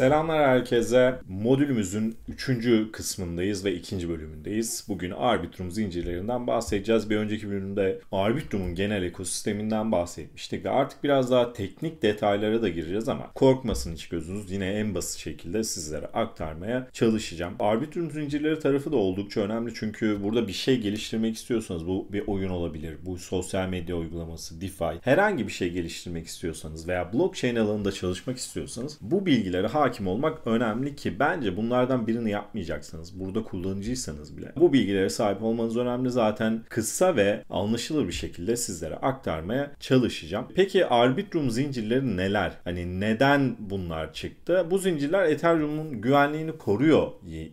Selamlar herkese. Modülümüzün 3. kısmındayız ve 2. bölümündeyiz. Bugün arbitrum zincirlerinden bahsedeceğiz. Bir önceki bölümde arbitrumun genel ekosisteminden bahsetmiştik ve artık biraz daha teknik detaylara da gireceğiz ama korkmasın hiç gözünüz. Yine en basit şekilde sizlere aktarmaya çalışacağım. Arbitrum zincirleri tarafı da oldukça önemli çünkü burada bir şey geliştirmek istiyorsanız bu bir oyun olabilir. Bu sosyal medya uygulaması, DeFi herhangi bir şey geliştirmek istiyorsanız veya blockchain alanında çalışmak istiyorsanız bu bilgileri hakim hakim olmak önemli ki bence bunlardan birini yapmayacaksınız. Burada kullanıcıysanız bile. Bu bilgilere sahip olmanız önemli zaten kısa ve anlaşılır bir şekilde sizlere aktarmaya çalışacağım. Peki Arbitrum zincirleri neler? Hani neden bunlar çıktı? Bu zincirler Ethereum'un güvenliğini koruyor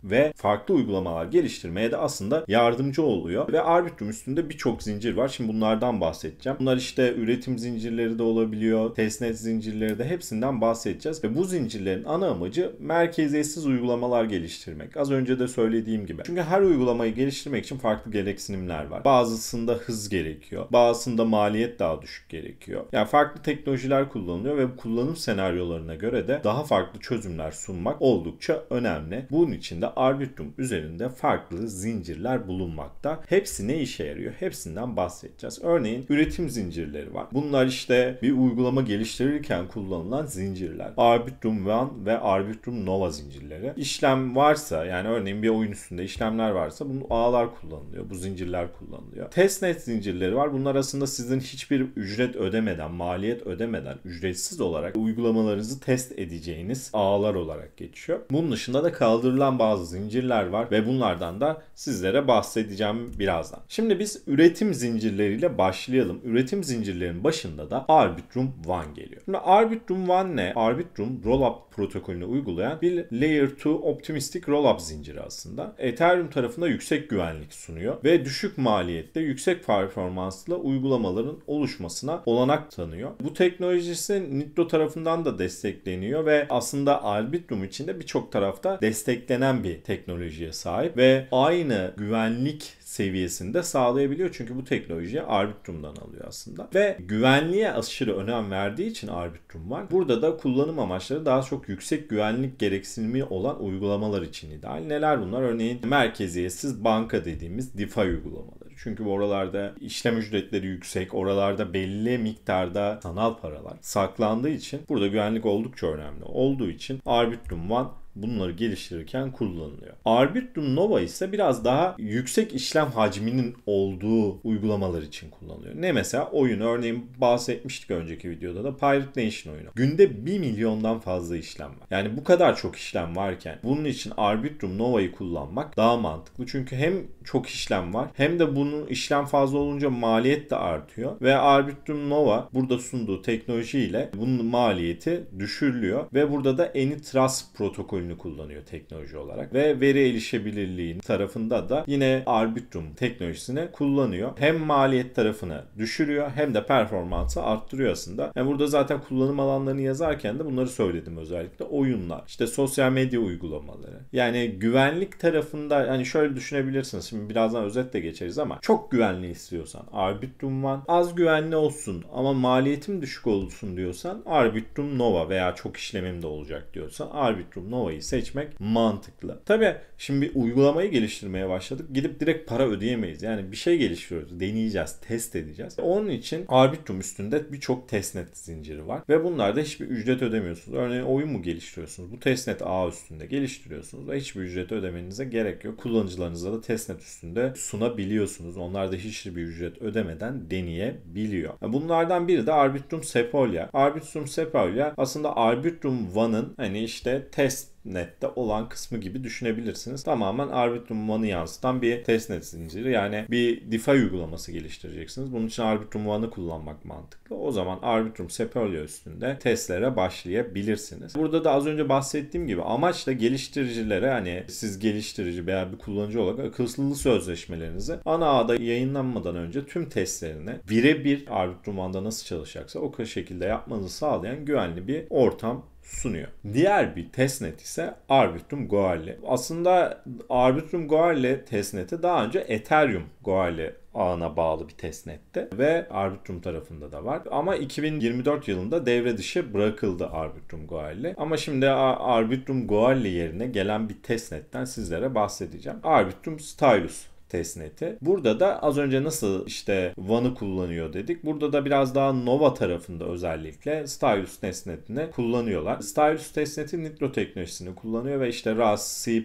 ve farklı uygulamalar geliştirmeye de aslında yardımcı oluyor. Ve Arbitrum üstünde birçok zincir var. Şimdi bunlardan bahsedeceğim. Bunlar işte üretim zincirleri de olabiliyor. Testnet zincirleri de hepsinden bahsedeceğiz. Ve bu zincirlerin ana ana amacı merkeziyetsiz uygulamalar geliştirmek. Az önce de söylediğim gibi. Çünkü her uygulamayı geliştirmek için farklı gereksinimler var. Bazısında hız gerekiyor. Bazısında maliyet daha düşük gerekiyor. Yani farklı teknolojiler kullanılıyor ve bu kullanım senaryolarına göre de daha farklı çözümler sunmak oldukça önemli. Bunun için de Arbitrum üzerinde farklı zincirler bulunmakta. Hepsi ne işe yarıyor? Hepsinden bahsedeceğiz. Örneğin üretim zincirleri var. Bunlar işte bir uygulama geliştirirken kullanılan zincirler. Arbitrum One ve Arbitrum Nova zincirleri. İşlem varsa yani örneğin bir oyun üstünde işlemler varsa bunu ağlar kullanılıyor. Bu zincirler kullanılıyor. Testnet zincirleri var. Bunlar aslında sizin hiçbir ücret ödemeden, maliyet ödemeden ücretsiz olarak uygulamalarınızı test edeceğiniz ağlar olarak geçiyor. Bunun dışında da kaldırılan bazı zincirler var ve bunlardan da sizlere bahsedeceğim birazdan. Şimdi biz üretim zincirleriyle başlayalım. Üretim zincirlerin başında da Arbitrum One geliyor. Şimdi Arbitrum One ne? Arbitrum rollup protokolünü uygulayan bir Layer 2 optimistik rollup zinciri aslında. Ethereum tarafında yüksek güvenlik sunuyor ve düşük maliyette yüksek performanslı uygulamaların oluşmasına olanak tanıyor. Bu teknolojisi Nitro tarafından da destekleniyor ve aslında Arbitrum içinde birçok tarafta desteklenen bir teknolojiye sahip ve aynı güvenlik seviyesinde sağlayabiliyor. Çünkü bu teknolojiyi Arbitrum'dan alıyor aslında. Ve güvenliğe aşırı önem verdiği için Arbitrum var. Burada da kullanım amaçları daha çok yüksek güvenlik gereksinimi olan uygulamalar için ideal. Neler bunlar? Örneğin merkeziyetsiz banka dediğimiz DeFi uygulamaları. Çünkü oralarda işlem ücretleri yüksek, oralarda belli miktarda sanal paralar saklandığı için burada güvenlik oldukça önemli. Olduğu için Arbitrum One bunları geliştirirken kullanılıyor. Arbitrum Nova ise biraz daha yüksek işlem hacminin olduğu uygulamalar için kullanılıyor. Ne mesela oyun örneğin bahsetmiştik önceki videoda da Pirate Nation oyunu. Günde 1 milyondan fazla işlem var. Yani bu kadar çok işlem varken bunun için Arbitrum Nova'yı kullanmak daha mantıklı. Çünkü hem çok işlem var hem de bunun işlem fazla olunca maliyet de artıyor ve Arbitrum Nova burada sunduğu teknolojiyle bunun maliyeti düşürülüyor ve burada da Anytrust protokolü formülünü kullanıyor teknoloji olarak ve veri erişebilirliğin tarafında da yine Arbitrum teknolojisini kullanıyor. Hem maliyet tarafını düşürüyor hem de performansı arttırıyor aslında. Yani burada zaten kullanım alanlarını yazarken de bunları söyledim özellikle. Oyunlar, işte sosyal medya uygulamaları. Yani güvenlik tarafında hani şöyle düşünebilirsiniz. Şimdi birazdan özetle geçeriz ama çok güvenli istiyorsan Arbitrum One, az güvenli olsun ama maliyetim düşük olsun diyorsan Arbitrum Nova veya çok işlemim de olacak diyorsan Arbitrum Nova'yı uygulamayı seçmek mantıklı. Tabii şimdi bir uygulamayı geliştirmeye başladık. Gidip direkt para ödeyemeyiz. Yani bir şey geliştiriyoruz. Deneyeceğiz, test edeceğiz. Onun için Arbitrum üstünde birçok testnet zinciri var. Ve bunlarda hiçbir ücret ödemiyorsunuz. Örneğin oyun mu geliştiriyorsunuz? Bu testnet ağ üstünde geliştiriyorsunuz. Ve hiçbir ücret ödemenize gerek yok. Kullanıcılarınıza da testnet üstünde sunabiliyorsunuz. Onlar da hiçbir ücret ödemeden deneyebiliyor. Bunlardan biri de Arbitrum Sepolia. Arbitrum Sepolia aslında Arbitrum One'ın hani işte test Net'te olan kısmı gibi düşünebilirsiniz. Tamamen Arbitrum One'ı yansıtan bir testnet zinciri. Yani bir DeFi uygulaması geliştireceksiniz. Bunun için Arbitrum One'ı kullanmak mantıklı. O zaman Arbitrum Sepelia üstünde testlere başlayabilirsiniz. Burada da az önce bahsettiğim gibi amaç da geliştiricilere hani siz geliştirici veya bir kullanıcı olarak akıllı sözleşmelerinizi ana ağda yayınlanmadan önce tüm testlerini birebir Arbitrum One'da nasıl çalışacaksa o şekilde yapmanızı sağlayan güvenli bir ortam sunuyor. Diğer bir testnet ise Arbitrum Goale. Aslında Arbitrum Goale testneti daha önce Ethereum Goale ağına bağlı bir testnette ve Arbitrum tarafında da var. Ama 2024 yılında devre dışı bırakıldı Arbitrum Goale. Ama şimdi Arbitrum Goale yerine gelen bir testnetten sizlere bahsedeceğim. Arbitrum Stylus testnet'i. Burada da az önce nasıl işte Van'ı kullanıyor dedik. Burada da biraz daha Nova tarafında özellikle Stylus testnetini kullanıyorlar. Stylus testneti Nitro teknolojisini kullanıyor ve işte RAS, C++,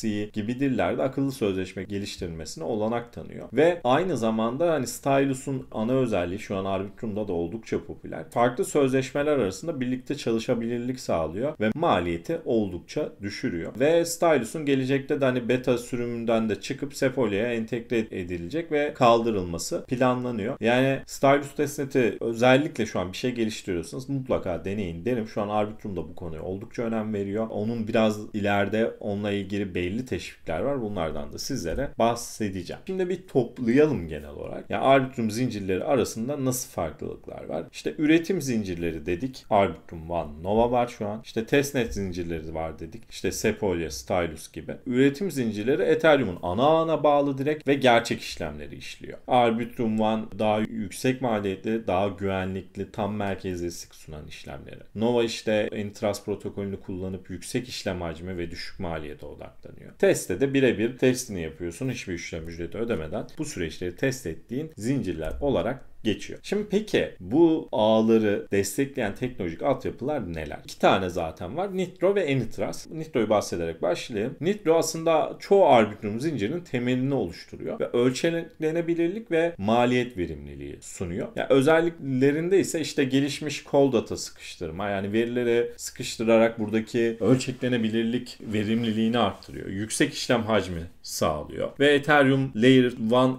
C gibi dillerde akıllı sözleşme geliştirmesine olanak tanıyor. Ve aynı zamanda hani Stylus'un ana özelliği şu an Arbitrum'da da oldukça popüler. Farklı sözleşmeler arasında birlikte çalışabilirlik sağlıyor ve maliyeti oldukça düşürüyor. Ve Stylus'un gelecekte de hani beta sürümünden de çıkıp Sepoli'ye Türkiye'ye entegre edilecek ve kaldırılması planlanıyor. Yani Stylus testnet'i özellikle şu an bir şey geliştiriyorsunuz, mutlaka deneyin derim. Şu an Arbitrum da bu konuya oldukça önem veriyor. Onun biraz ileride onunla ilgili belli teşvikler var. Bunlardan da sizlere bahsedeceğim. Şimdi bir toplayalım genel olarak. Yani Arbitrum zincirleri arasında nasıl farklılıklar var? İşte üretim zincirleri dedik. Arbitrum One Nova var şu an. İşte testnet zincirleri var dedik. İşte Sepolia, Stylus gibi. Üretim zincirleri Ethereum'un ana ana bağlı bağlı direkt ve gerçek işlemleri işliyor. Arbitrum One daha yüksek maliyetli, daha güvenlikli, tam merkezlisik sunan işlemleri. Nova işte Entras protokolünü kullanıp yüksek işlem hacmi ve düşük maliyete odaklanıyor. Testte de birebir testini yapıyorsun hiçbir işlem ücreti ödemeden. Bu süreçleri test ettiğin zincirler olarak geçiyor. Şimdi peki bu ağları destekleyen teknolojik altyapılar neler? İki tane zaten var. Nitro ve Enitras. Nitro'yu bahsederek başlayayım. Nitro aslında çoğu arbitrum zincirinin temelini oluşturuyor ve ölçeklenebilirlik ve maliyet verimliliği sunuyor. Yani özelliklerinde ise işte gelişmiş kol data sıkıştırma yani verileri sıkıştırarak buradaki ölçeklenebilirlik verimliliğini arttırıyor. Yüksek işlem hacmi sağlıyor ve Ethereum Layer 1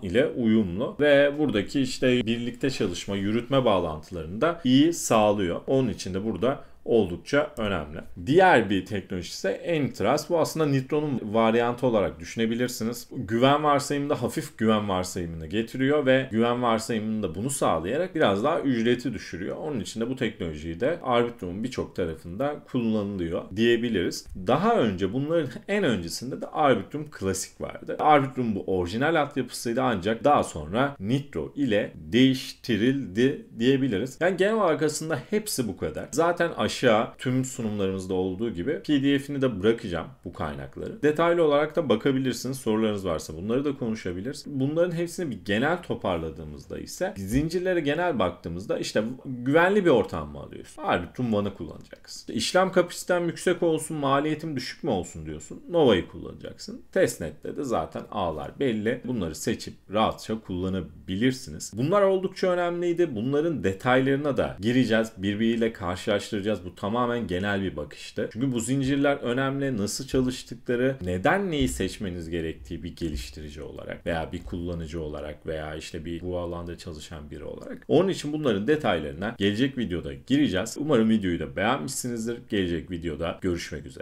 ile uyumlu ve buradaki işte birlik birlikte çalışma, yürütme bağlantılarını da iyi sağlıyor. Onun için de burada oldukça önemli. Diğer bir teknoloji ise Entras. Bu aslında Nitro'nun varyantı olarak düşünebilirsiniz. Güven varsayımında hafif güven varsayımını getiriyor ve güven varsayımında bunu sağlayarak biraz daha ücreti düşürüyor. Onun için de bu teknolojiyi de Arbitrum'un birçok tarafında kullanılıyor diyebiliriz. Daha önce bunların en öncesinde de Arbitrum Klasik vardı. Arbitrum bu orijinal altyapısıydı ancak daha sonra Nitro ile değiştirildi diyebiliriz. Yani genel arkasında hepsi bu kadar. Zaten aşırı aşağı tüm sunumlarımızda olduğu gibi pdf'ini de bırakacağım bu kaynakları. Detaylı olarak da bakabilirsiniz sorularınız varsa bunları da konuşabiliriz. Bunların hepsini bir genel toparladığımızda ise zincirlere genel baktığımızda işte güvenli bir ortam mı alıyorsun? Harbi Tumvan'ı kullanacaksın. İşlem kapasitem yüksek olsun, maliyetim düşük mü olsun diyorsun. Nova'yı kullanacaksın. Testnet'te de zaten ağlar belli. Bunları seçip rahatça kullanabilirsiniz. Bunlar oldukça önemliydi. Bunların detaylarına da gireceğiz. Birbiriyle karşılaştıracağız. Bu tamamen genel bir bakıştı. Çünkü bu zincirler önemli. Nasıl çalıştıkları, neden neyi seçmeniz gerektiği bir geliştirici olarak veya bir kullanıcı olarak veya işte bir bu alanda çalışan biri olarak. Onun için bunların detaylarına gelecek videoda gireceğiz. Umarım videoyu da beğenmişsinizdir. Gelecek videoda görüşmek üzere.